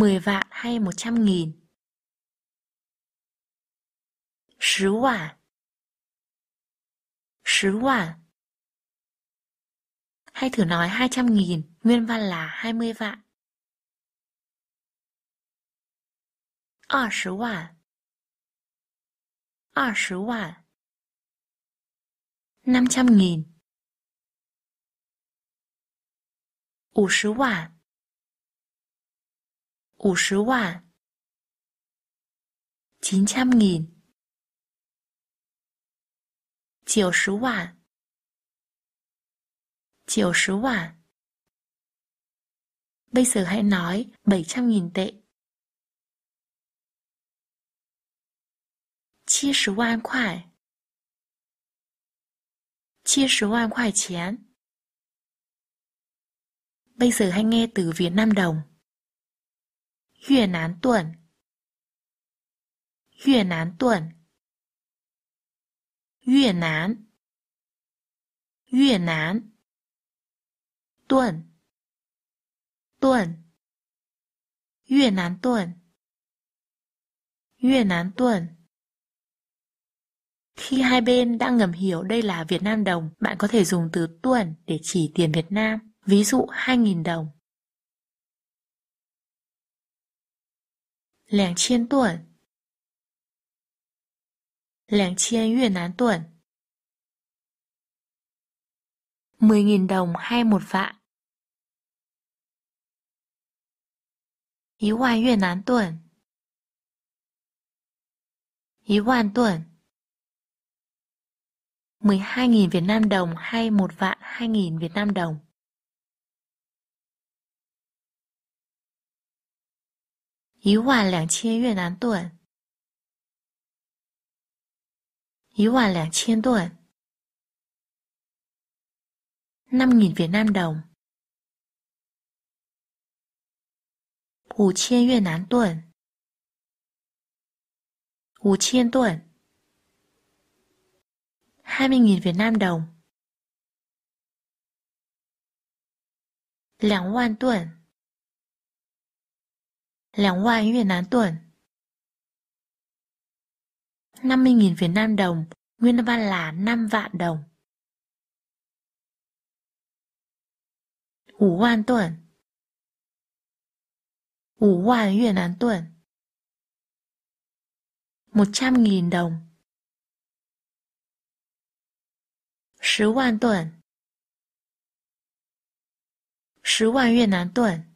10 vạn hay 100 nghìn. 10 vạn 10 Hay thử nói 200 nghìn, nguyên văn là 20 vạn. 20万20万500 nghìn 50 vạn 五十万 chín trăm nghìn 九十万九十万 Bây giờ hãy nói bảy trăm nghìn tệ. 70万块70万块钱 Bây giờ hãy nghe từ Việt Nam đồng 越南盾，越南盾，越南，越南，盾，盾，越南盾，越南盾。Khi hai bên đang ngầm hiểu đây là Việt Nam đồng, bạn có thể dùng từ tuần để chỉ tiền Việt Nam, ví dụ 2.000 đồng. 两千吨，两千越南盾。10.000 đồng hay một vạn. Ý hoài Việt Nam tuần. Ý hoàn tuần. 12.000 Việt Nam đồng hay một vạn hai nghìn Việt Nam đồng. 一万两千越南盾。一万两千盾。那你0 0越南盾。2000盾。五千盾。2000盾。2000盾。2000盾。2000盾。2000盾。2盾。Lẻo ngoài về nán tuẩn 50.000 Việt Nam đồng Nguyên văn là 5 vạn đồng Ủ vạn tuẩn Ủ vạn Việt Nam tuẩn 100.000 đồng 10万吨10万越南盾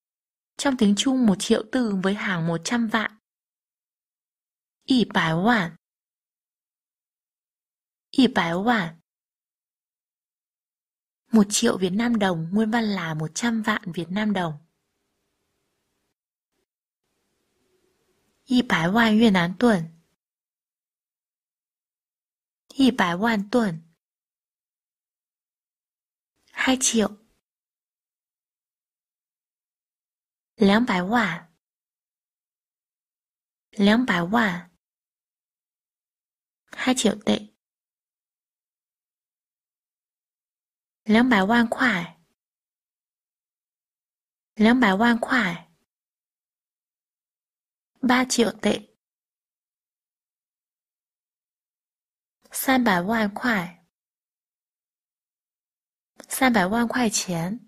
trong tiếng Trung một triệu từ với hàng một trăm vạn. Y bài hoàn Y bài hoàn Một triệu Việt Nam đồng nguyên văn là một trăm vạn Việt Nam đồng. Y bài hoàn Việt Nam tuần Y bài hoàn tuần hai triệu 两百万，两百万，还九对，两百万块，两百万块，八九对，三百万块，三百万块钱。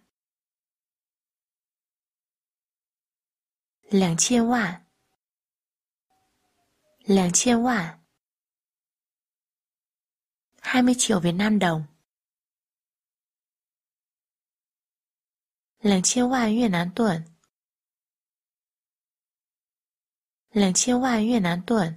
两千万，两千万，hai mươi triệu Việt Nam đồng，两千万越南盾，两千万越南盾。